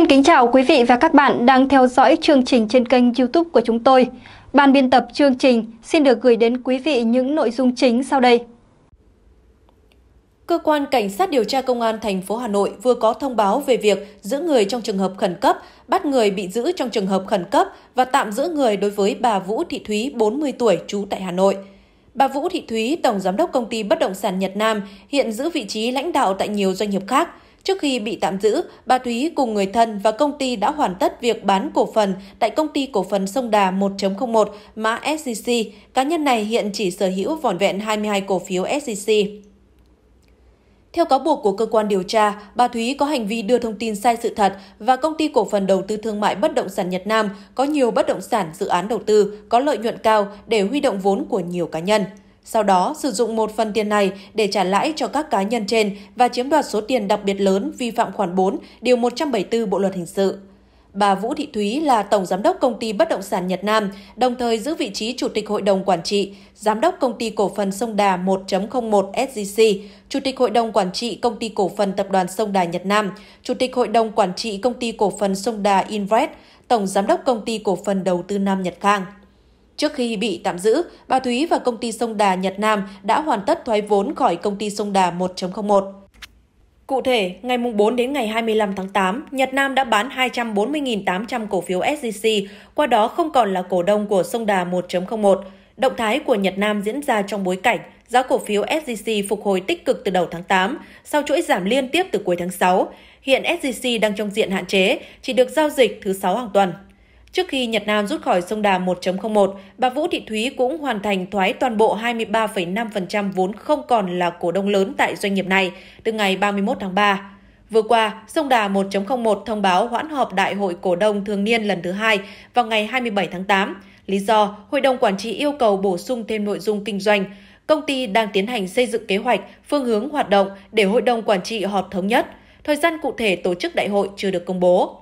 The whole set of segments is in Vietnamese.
Xin kính chào quý vị và các bạn đang theo dõi chương trình trên kênh YouTube của chúng tôi. Ban biên tập chương trình xin được gửi đến quý vị những nội dung chính sau đây. Cơ quan Cảnh sát điều tra Công an thành phố Hà Nội vừa có thông báo về việc giữ người trong trường hợp khẩn cấp, bắt người bị giữ trong trường hợp khẩn cấp và tạm giữ người đối với bà Vũ Thị Thúy, 40 tuổi, trú tại Hà Nội. Bà Vũ Thị Thúy, Tổng Giám đốc Công ty Bất động sản Nhật Nam, hiện giữ vị trí lãnh đạo tại nhiều doanh nghiệp khác – Trước khi bị tạm giữ, bà Thúy cùng người thân và công ty đã hoàn tất việc bán cổ phần tại công ty cổ phần Sông Đà 1.01 mã SCC. Cá nhân này hiện chỉ sở hữu vỏn vẹn 22 cổ phiếu SCC. Theo cáo buộc của cơ quan điều tra, bà Thúy có hành vi đưa thông tin sai sự thật và công ty cổ phần đầu tư thương mại bất động sản Nhật Nam có nhiều bất động sản dự án đầu tư có lợi nhuận cao để huy động vốn của nhiều cá nhân sau đó sử dụng một phần tiền này để trả lãi cho các cá nhân trên và chiếm đoạt số tiền đặc biệt lớn vi phạm khoản 4, điều 174 Bộ luật hình sự. Bà Vũ Thị Thúy là tổng giám đốc công ty bất động sản Nhật Nam, đồng thời giữ vị trí chủ tịch hội đồng quản trị, giám đốc công ty cổ phần Sông Đà 1.01 SGC, chủ tịch hội đồng quản trị công ty cổ phần tập đoàn Sông Đà Nhật Nam, chủ tịch hội đồng quản trị công ty cổ phần Sông Đà Invest, tổng giám đốc công ty cổ phần đầu tư Nam Nhật Khang. Trước khi bị tạm giữ, bà Thúy và công ty Sông Đà Nhật Nam đã hoàn tất thoái vốn khỏi công ty Sông Đà 1.01. Cụ thể, ngày 4 đến ngày 25 tháng 8, Nhật Nam đã bán 240.800 cổ phiếu SJC, qua đó không còn là cổ đông của Sông Đà 1.01. Động thái của Nhật Nam diễn ra trong bối cảnh giá cổ phiếu SJC phục hồi tích cực từ đầu tháng 8, sau chuỗi giảm liên tiếp từ cuối tháng 6. Hiện SJC đang trong diện hạn chế, chỉ được giao dịch thứ 6 hàng tuần. Trước khi Nhật Nam rút khỏi sông Đà 1.01, bà Vũ Thị Thúy cũng hoàn thành thoái toàn bộ 23,5% vốn không còn là cổ đông lớn tại doanh nghiệp này từ ngày 31 tháng 3. Vừa qua, Sông Đà 1.01 thông báo hoãn họp Đại hội Cổ đông Thường niên lần thứ hai vào ngày 27 tháng 8. Lý do, Hội đồng Quản trị yêu cầu bổ sung thêm nội dung kinh doanh. Công ty đang tiến hành xây dựng kế hoạch, phương hướng hoạt động để Hội đồng Quản trị họp thống nhất. Thời gian cụ thể tổ chức đại hội chưa được công bố.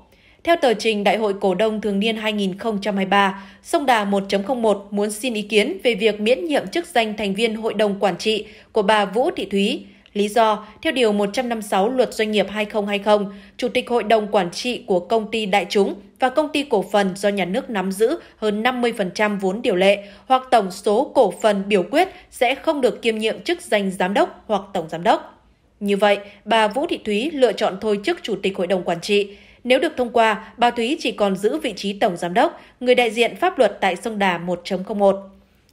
Theo tờ trình Đại hội Cổ đông Thường niên 2023, Sông Đà 1.01 muốn xin ý kiến về việc miễn nhiệm chức danh thành viên Hội đồng Quản trị của bà Vũ Thị Thúy. Lý do, theo Điều 156 Luật Doanh nghiệp 2020, Chủ tịch Hội đồng Quản trị của Công ty Đại chúng và Công ty Cổ phần do nhà nước nắm giữ hơn 50% vốn điều lệ hoặc tổng số cổ phần biểu quyết sẽ không được kiêm nhiệm chức danh Giám đốc hoặc Tổng Giám đốc. Như vậy, bà Vũ Thị Thúy lựa chọn thôi chức Chủ tịch Hội đồng Quản trị. Nếu được thông qua, bà Thúy chỉ còn giữ vị trí Tổng Giám đốc, người đại diện pháp luật tại Sông Đà 1.01.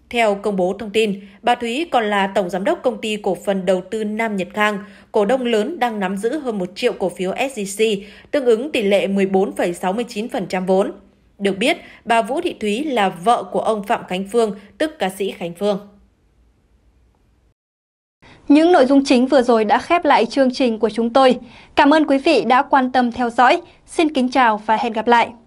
Theo công bố thông tin, bà Thúy còn là Tổng Giám đốc Công ty Cổ phần Đầu tư Nam Nhật Khang, cổ đông lớn đang nắm giữ hơn 1 triệu cổ phiếu SGC, tương ứng tỷ lệ 14,69% vốn. Được biết, bà Vũ Thị Thúy là vợ của ông Phạm Khánh Phương, tức ca sĩ Khánh Phương. Những nội dung chính vừa rồi đã khép lại chương trình của chúng tôi. Cảm ơn quý vị đã quan tâm theo dõi. Xin kính chào và hẹn gặp lại.